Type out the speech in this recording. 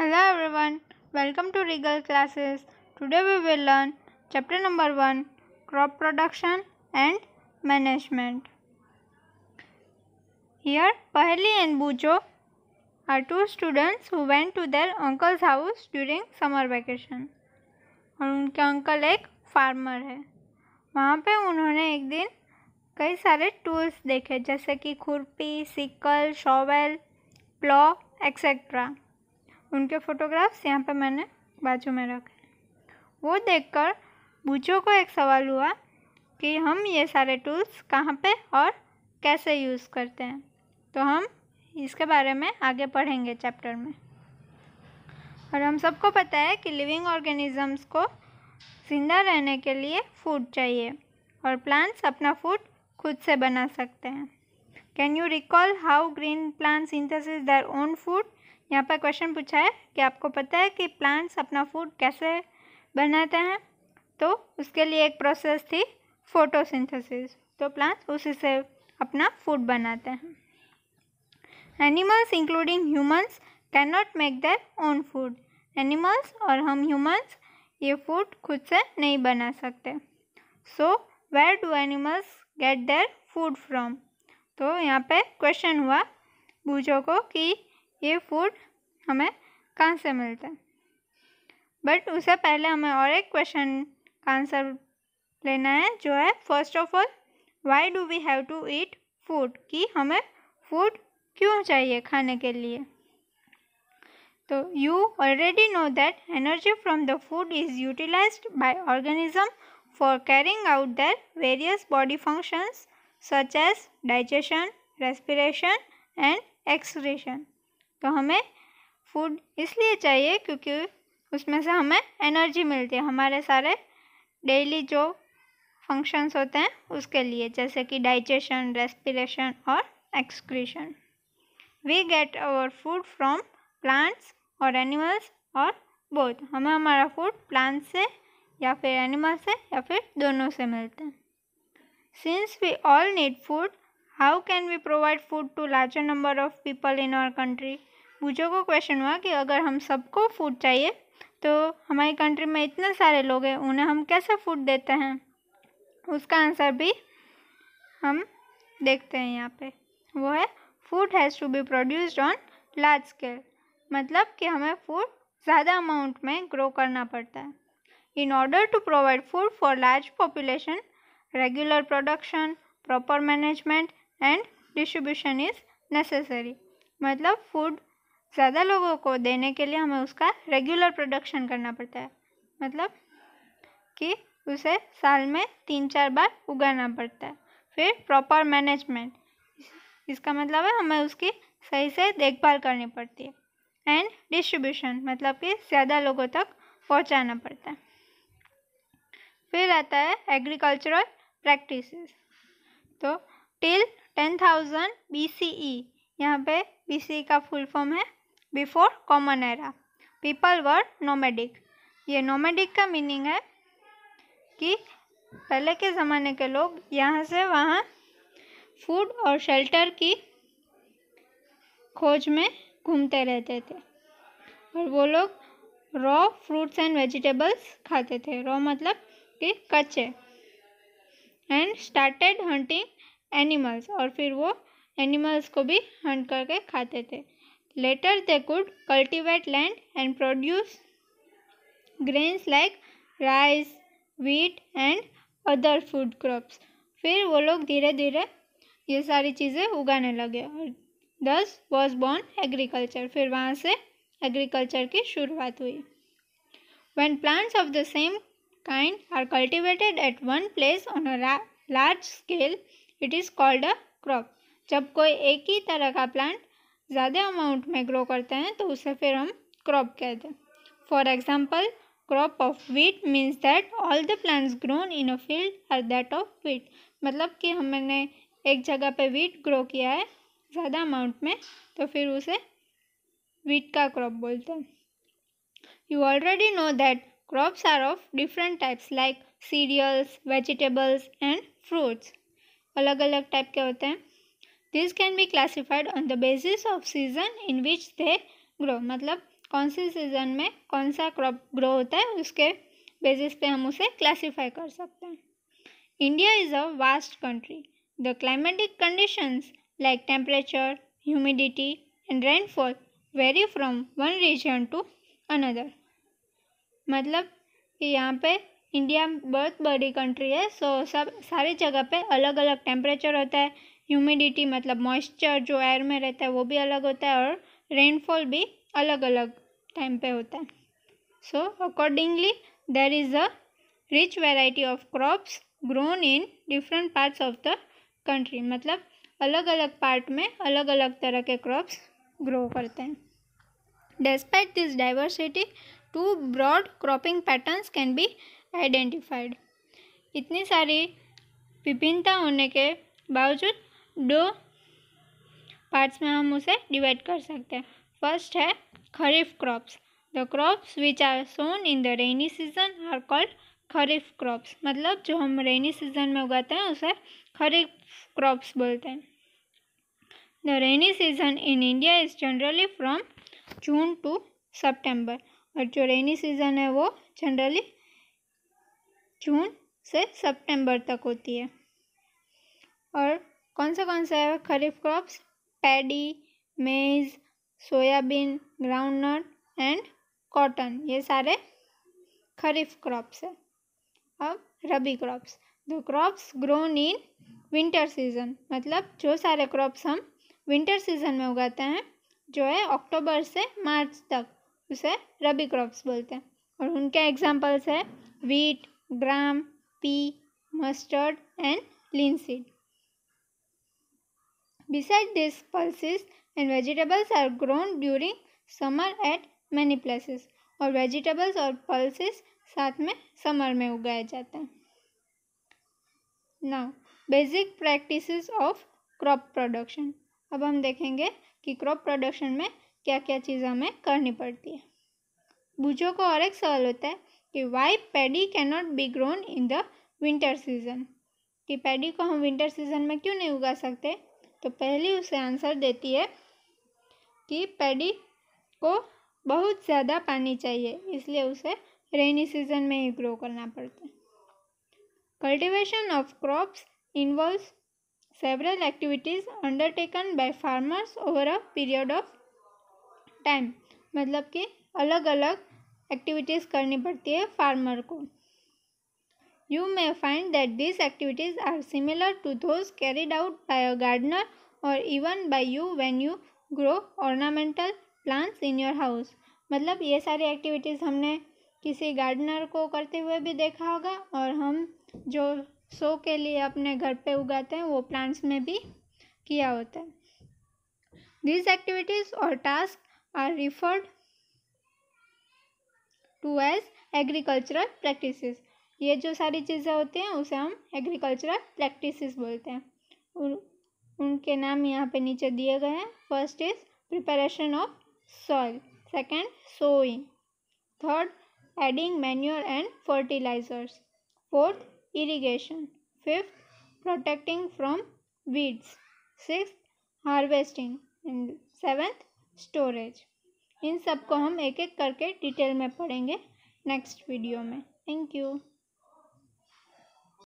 hello everyone welcome to Regal classes today we will learn chapter number one crop production and management here Paheli and Boojho are two students who went to their uncle's house during summer vacation और उनके uncle एक farmer है वहाँ पे उन्होंने एक दिन कई सारे टूल्स देखे जैसे कि खुरपी सिकल शॉवेल प्लॉ एक्सेट्रा उनके फ़ोटोग्राफ्स यहाँ पर मैंने बाजू में रखे वो देखकर कर को एक सवाल हुआ कि हम ये सारे टूल्स कहाँ पे और कैसे यूज़ करते हैं तो हम इसके बारे में आगे पढ़ेंगे चैप्टर में और हम सबको पता है कि लिविंग ऑर्गेनिजम्स को जिंदा रहने के लिए फूड चाहिए और प्लांट्स अपना फूड खुद से बना सकते हैं can you recall how green plants synthesis their own food यहाँ पर क्वेश्चन पूछा है कि आपको पता है कि प्लांट्स अपना फूड कैसे बनाते हैं तो उसके लिए एक प्रोसेस थी फोटोसिंथेसिस तो प्लांट्स उसी से अपना फूड बनाते हैं animals including humans can not make their own food animals और हम ह्यूमंस ये फूड खुद से नहीं बना सकते so where do animals get their food from तो यहाँ पे क्वेश्चन हुआ बूझो को कि ये फूड हमें कहाँ से मिलता है बट उससे पहले हमें और एक क्वेश्चन का आंसर लेना है जो है first of all why do we have to eat food कि हमें फूड क्यों चाहिए खाने के लिए तो you already know that energy from the food is utilise by organism for carrying out their various body functions such as digestion respiration and expression तो हमें फूड इसलिए चाहिए क्योंकि उसमें से हमें एनर्जी मिलती है हमारे सारे डेली जो फंक्शंस होते हैं उसके लिए जैसे कि डाइजेशन रेस्पिरेशन और excretion we get our food from plants और एनिमल्स और बोथ हमें हमारा फूड प्लांट से या फिर एनिमल से या फिर दोनों से मिलते हैं since we all need food how can we provide food to larger number of people in our country को क्वेश्चन हुआ कि अगर हम सबको फूड चाहिए तो हमारी कंट्री में इतने सारे लोग हैं उन्हें हम कैसे फूड देते हैं उसका आंसर भी हम देखते हैं यहाँ पे वो है food has to be produced on large scale मतलब कि हमें फूड ज़्यादा अमाउंट में ग्रो करना पड़ता है in order to provide food for large population regular production proper management and distribution is necessary मतलब फूड ज़्यादा लोगों को देने के लिए हमें उसका रेगुलर प्रोडक्शन करना पड़ता है मतलब कि उसे साल में तीन चार बार उगाना पड़ता है फिर प्रॉपर मैनेजमेंट इसका मतलब है हमें उसकी सही से देखभाल करनी पड़ती है एंड डिस्ट्रीब्यूशन मतलब कि ज़्यादा लोगों तक पहुंचाना पड़ता है फिर आता है एग्रीकल्चरल प्रैक्टिसेस तो till ten thousand B C E यहाँ पे बी सी e का फुल फॉर्म है before common era people were nomadic ये नोमेडिक का मीनिंग है कि पहले के ज़माने के लोग यहाँ से वहाँ फूड और शेल्टर की खोज में घूमते रहते थे और वो लोग रॉ फ्रूट्स एंड वेजिटेबल्स खाते थे रॉ मतलब कि कच्चे एंड स्टार्टेड हंटिंग एनिमल्स और फिर वो एनिमल्स को भी हंट करके खाते थे later they could cultivate land and produce grains like rice wheat and other food crops फिर वो लोग धीरे धीरे ये सारी चीज़ें उगाने लगे और दस वॉज बॉर्न एग्रीकल्चर फिर वहाँ से एग्रीकल्चर की शुरुआत हुई when plants of the same kind are cultivated at one place on a large scale it is called a crop जब कोई एक ही तरह का प्लांट ज़्यादा अमाउंट में ग्रो करते हैं तो उसे फिर हम क्रॉप कहते हैं for example crop of wheat means that all the plants grown in a field are that of wheat मतलब कि हमने एक जगह पे वीट ग्रो किया है ज़्यादा अमाउंट में तो फिर उसे वीट का क्रॉप बोलते हैं you already know that crops are of different types like cereals vegetables and fruits अलग अलग टाइप के होते हैं this can be classified on the basis of season in which they grow मतलब कौन से सीज़न में कौन सा क्रॉप ग्रो होता है उसके बेसिस पे हम उसे क्लासिफाई कर सकते हैं India is a vast country the climatic conditions like temperature humidity and rainfall vary from one region to another मतलब यहाँ पे इंडिया बहुत बड़ी कंट्री है सो सब सारी जगह पे अलग अलग टेम्परेचर होता है ह्यूमिडिटी मतलब मॉइस्चर जो एयर में रहता है वो भी अलग होता है और रेनफॉल भी अलग अलग टाइम पे होता है so accordingly there is a rich variety of crops grown in different parts of the country मतलब अलग अलग पार्ट में अलग अलग तरह के क्रॉप्स ग्रो करते हैं despite this diversity two broad cropping patterns can be identified इतनी सारी विभिन्नता होने के बावजूद दो पार्ट्स में हम उसे डिवाइड कर सकते हैं फर्स्ट है kharif crops the crops which are sown in the rainy season are called kharif crops मतलब जो हम रेनी सीजन में उगाते हैं उसे खरीफ क्रॉप्स बोलते हैं the rainy season in India is generally from June to September और जो रेनी सीज़न है वो जनरली जून से सितंबर तक होती है और कौन सा कौन सा है kharif crops paddy maize soybean groundnut and cotton ये सारे खरीफ क्रॉप्स है अब rabi crops the crops grown in winter season मतलब जो सारे क्रॉप्स हम विंटर सीजन में उगाते हैं जो है अक्टूबर से मार्च तक उसे रबी क्रॉप्स बोलते हैं और उनके एग्जाम्पल्स है wheat gram pea mustard and linseed beside this pulses and vegetables are grown during summer at many places और वेजिटेबल्स और पल्सिस साथ में समर में उगाए जाते हैं now basic practice of crop production अब हम देखेंगे कि क्रॉप प्रोडक्शन में क्या क्या चीज़ें हमें करनी पड़ती है बूझों को और एक सवाल होता है कि why paddy cannot be grown in the winter season कि पैडी को हम विंटर सीजन में क्यों नहीं उगा सकते तो पहली उसे आंसर देती है कि पैडी को बहुत ज़्यादा पानी चाहिए इसलिए उसे रेनी सीजन में ही ग्रो करना पड़ता है cultivation of crops involve several activities undertaken by farmers over a period of time मतलब कि अलग अलग एक्टिविटीज़ करनी पड़ती है फार्मर को you may find that this activities are similar to those carried out by a gardener और even by you when you grow ornamental plants in your house मतलब ये सारी एक्टिविटीज़ हमने किसी गार्डनर को करते हुए भी देखा होगा और हम जो शो के लिए अपने घर पे उगाते हैं वो प्लांट्स में भी किया होता है दिस एक्टिविटीज़ और task are referred to as agricultural practices ये जो सारी चीज़ें होती हैं उसे हम एग्रीकल्चरल प्रैक्टिसेस बोलते हैं उन, उनके नाम यहाँ पे नीचे दिए गए हैं first is preparation of soil second sowing third adding manure and fertilizers fourth irrigation fifth protecting from weeds six harvesting and seventh storage इन सब को हम एक एक करके डिटेल में पढ़ेंगे नेक्स्ट वीडियो में थैंक यू